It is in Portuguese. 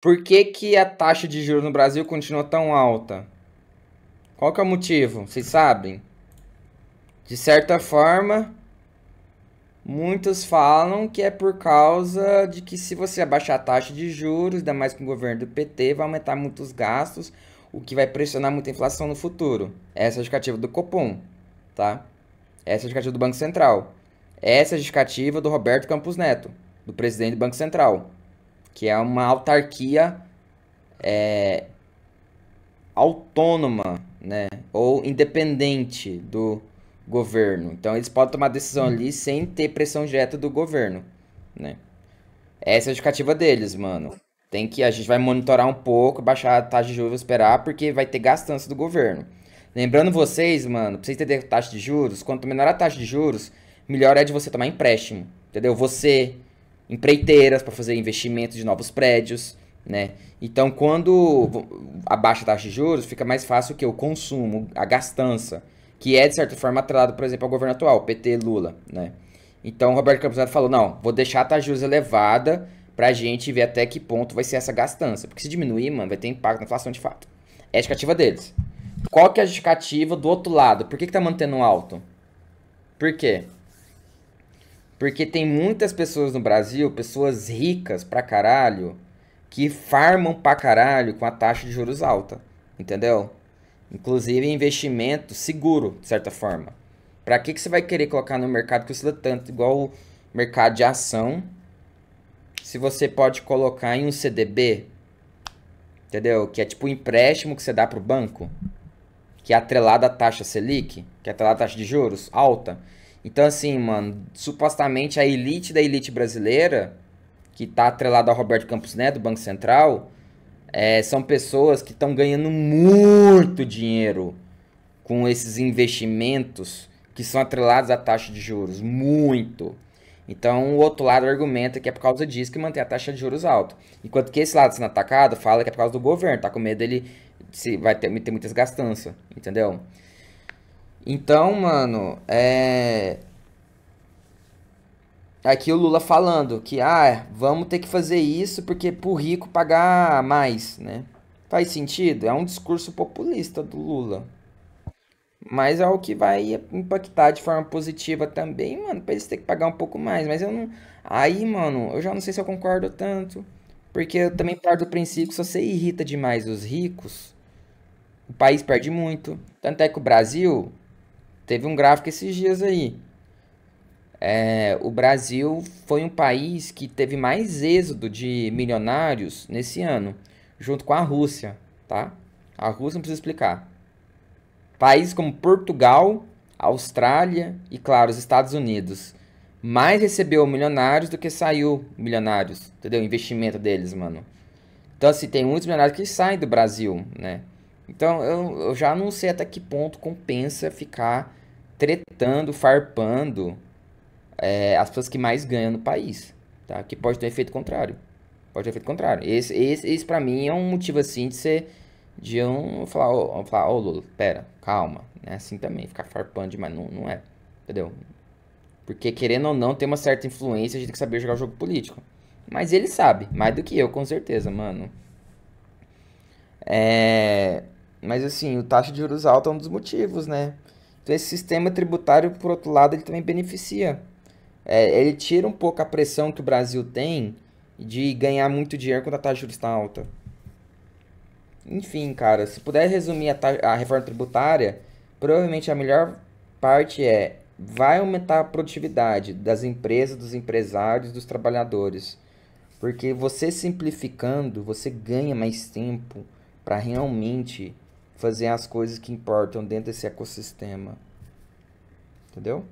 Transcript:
Por que, que a taxa de juros no Brasil continua tão alta? Qual que é o motivo? Vocês sabem? De certa forma, muitos falam que é por causa de que se você abaixar a taxa de juros, ainda mais com o governo do PT, vai aumentar muitos gastos, o que vai pressionar muita inflação no futuro. Essa é a justificativa do Copom, tá? Essa é a justificativa do Banco Central. Essa é a justificativa do Roberto Campos Neto, do presidente do Banco Central que é uma autarquia é, autônoma, né, ou independente do governo. Então eles podem tomar decisão ali sem ter pressão direta do governo, né? Essa é a justificativa deles, mano. Tem que a gente vai monitorar um pouco, baixar a taxa de juros, esperar, porque vai ter gastança do governo. Lembrando vocês, mano, pra vocês entenderem taxa de juros, quanto menor a taxa de juros, melhor é de você tomar empréstimo, entendeu? Você empreiteiras para fazer investimentos de novos prédios, né? Então, quando a baixa taxa de juros, fica mais fácil que o consumo, a gastança, que é de certa forma atrelado, por exemplo, ao governo atual, PT, Lula, né? Então, Roberto Campos Neto falou: "Não, vou deixar a taxa de juros elevada para a gente ver até que ponto vai ser essa gastança, porque se diminuir, mano, vai ter impacto na inflação de fato". É a justificativa deles. Qual que é a justificativa do outro lado? Por que que tá mantendo alto? Por quê? Porque tem muitas pessoas no Brasil, pessoas ricas pra caralho, que farmam pra caralho com a taxa de juros alta, entendeu? Inclusive investimento seguro, de certa forma. Pra que, que você vai querer colocar no mercado que oscila tanto, igual o mercado de ação, se você pode colocar em um CDB, entendeu? Que é tipo um empréstimo que você dá pro banco, que é atrelado à taxa Selic, que é atrelado à taxa de juros alta. Então, assim, mano, supostamente a elite da elite brasileira, que tá atrelada ao Roberto Campos Neto, do Banco Central, é, são pessoas que estão ganhando muito dinheiro com esses investimentos que são atrelados à taxa de juros. Muito. Então, o outro lado argumenta que é por causa disso que mantém a taxa de juros alta. Enquanto que esse lado sendo atacado fala que é por causa do governo, tá com medo dele se vai ter, ter muitas gastanças, entendeu? Então, mano, é. Aqui o Lula falando que, ah, vamos ter que fazer isso porque é pro rico pagar mais, né? Faz sentido? É um discurso populista do Lula. Mas é o que vai impactar de forma positiva também, mano, pra eles ter que pagar um pouco mais. Mas eu não. Aí, mano, eu já não sei se eu concordo tanto. Porque eu também parto do princípio que se você irrita demais os ricos, o país perde muito. Tanto é que o Brasil, Teve um gráfico esses dias aí. É, o Brasil foi um país que teve mais êxodo de milionários nesse ano, junto com a Rússia, tá? A Rússia não precisa explicar. Países como Portugal, Austrália e, claro, os Estados Unidos mais recebeu milionários do que saiu milionários, entendeu? O investimento deles, mano. Então, assim, tem muitos milionários que saem do Brasil, né? Então, eu, eu já não sei até que ponto compensa ficar tentando, farpando é, as pessoas que mais ganham no país, tá? Que pode ter efeito contrário. Pode ter efeito contrário. Esse, esse, esse para mim é um motivo, assim, de ser... De eu um, falar, ô oh, Lula, pera, calma. né? é assim também, ficar farpando demais, não, não é. Entendeu? Porque, querendo ou não, tem uma certa influência, a gente tem que saber jogar o jogo político. Mas ele sabe, mais do que eu, com certeza, mano. É... Mas assim, o taxa de juros alta é um dos motivos, né? Então esse sistema tributário, por outro lado, ele também beneficia. É, ele tira um pouco a pressão que o Brasil tem de ganhar muito dinheiro quando a taxa de juros está alta. Enfim, cara, se puder resumir a, a reforma tributária, provavelmente a melhor parte é vai aumentar a produtividade das empresas, dos empresários, dos trabalhadores. Porque você simplificando, você ganha mais tempo para realmente fazer as coisas que importam dentro desse ecossistema. Entendeu?